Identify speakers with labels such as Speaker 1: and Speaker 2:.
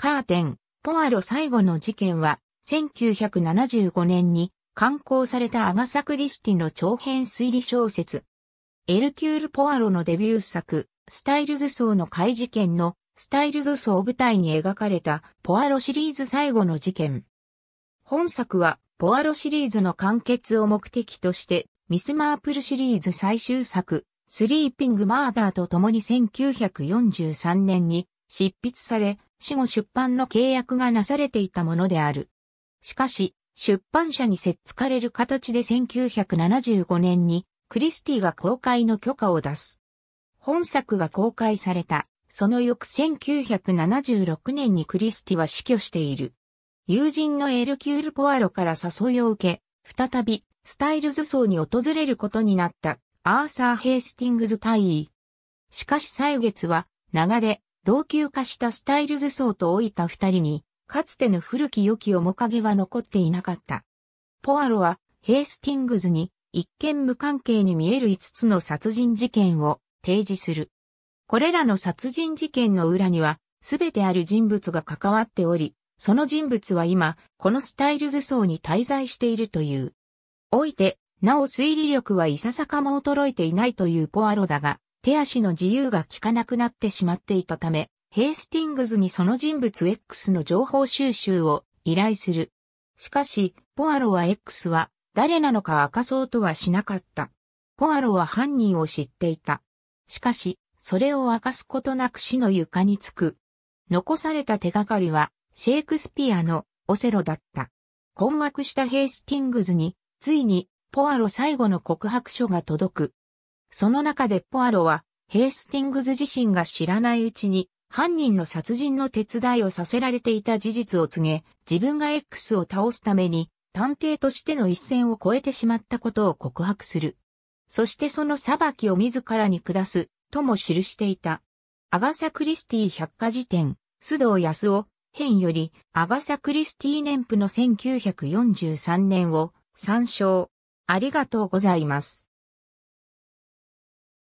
Speaker 1: カーテン、ポアロ最後の事件は、1975年に刊行されたアガサ・クリスティの長編推理小説。エルキュール・ポアロのデビュー作、スタイルズ層の怪事件のスタイルズ層を舞台に描かれたポアロシリーズ最後の事件。本作はポアロシリーズの完結を目的としてミス・マープルシリーズ最終作、スリーピング・マーダーと共に1943年に執筆され、死後出版の契約がなされていたものである。しかし、出版社にせっつかれる形で1975年にクリスティが公開の許可を出す。本作が公開された、その翌1976年にクリスティは死去している。友人のエルキュール・ポアロから誘いを受け、再びスタイルズ層に訪れることになったアーサー・ヘイスティングズ大尉。しかし歳月は流れ、老朽化したスタイルズ層と老いた二人に、かつての古き良き面影は残っていなかった。ポアロは、ヘイスティングズに、一見無関係に見える5つの殺人事件を提示する。これらの殺人事件の裏には、すべてある人物が関わっており、その人物は今、このスタイルズ層に滞在しているという。おいて、なお推理力はいささかも衰えていないというポアロだが、手足の自由が効かなくなってしまっていたため、ヘイスティングズにその人物 X の情報収集を依頼する。しかし、ポアロは X は誰なのか明かそうとはしなかった。ポアロは犯人を知っていた。しかし、それを明かすことなく死の床につく。残された手がかりは、シェイクスピアのオセロだった。困惑したヘイスティングズに、ついに、ポアロ最後の告白書が届く。その中でポアロは、ヘイスティングズ自身が知らないうちに、犯人の殺人の手伝いをさせられていた事実を告げ、自分が X を倒すために、探偵としての一線を越えてしまったことを告白する。そしてその裁きを自らに下す、とも記していた。アガサ・クリスティ百科事典、須藤康夫、編より、アガサ・クリスティ年譜の1943年を参照。ありがとうございます。